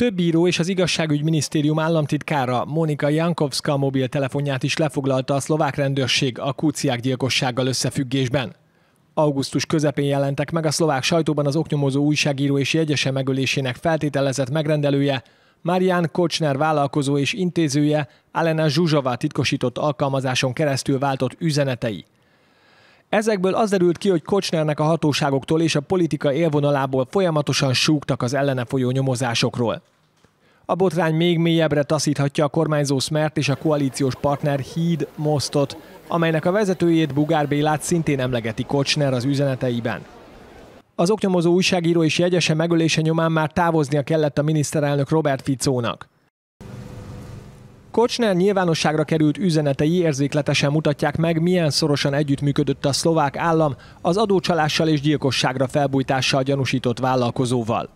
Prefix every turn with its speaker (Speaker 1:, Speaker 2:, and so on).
Speaker 1: Több író és az igazságügyminisztérium államtitkára Monika Jankovska mobiltelefonját is lefoglalta a szlovák rendőrség a kúciák gyilkossággal összefüggésben. Augusztus közepén jelentek meg a szlovák sajtóban az oknyomozó újságíró és jegyese megölésének feltételezett megrendelője, Marian Kocsner vállalkozó és intézője Alena Zsuzsová titkosított alkalmazáson keresztül váltott üzenetei. Ezekből az derült ki, hogy Kocsnernek a hatóságoktól és a politika élvonalából folyamatosan súgtak az ellene folyó nyomozásokról. A botrány még mélyebbre taszíthatja a kormányzó Smert és a koalíciós partner Híd Mostot, amelynek a vezetőjét Bugár Bélát szintén emlegeti Kocsner az üzeneteiben. Az oknyomozó újságíró és jegyese megölése nyomán már távoznia kellett a miniszterelnök Robert Ficónak. Kocsner nyilvánosságra került üzenetei érzékletesen mutatják meg, milyen szorosan együttműködött a szlovák állam az adócsalással és gyilkosságra felbújtással gyanúsított vállalkozóval.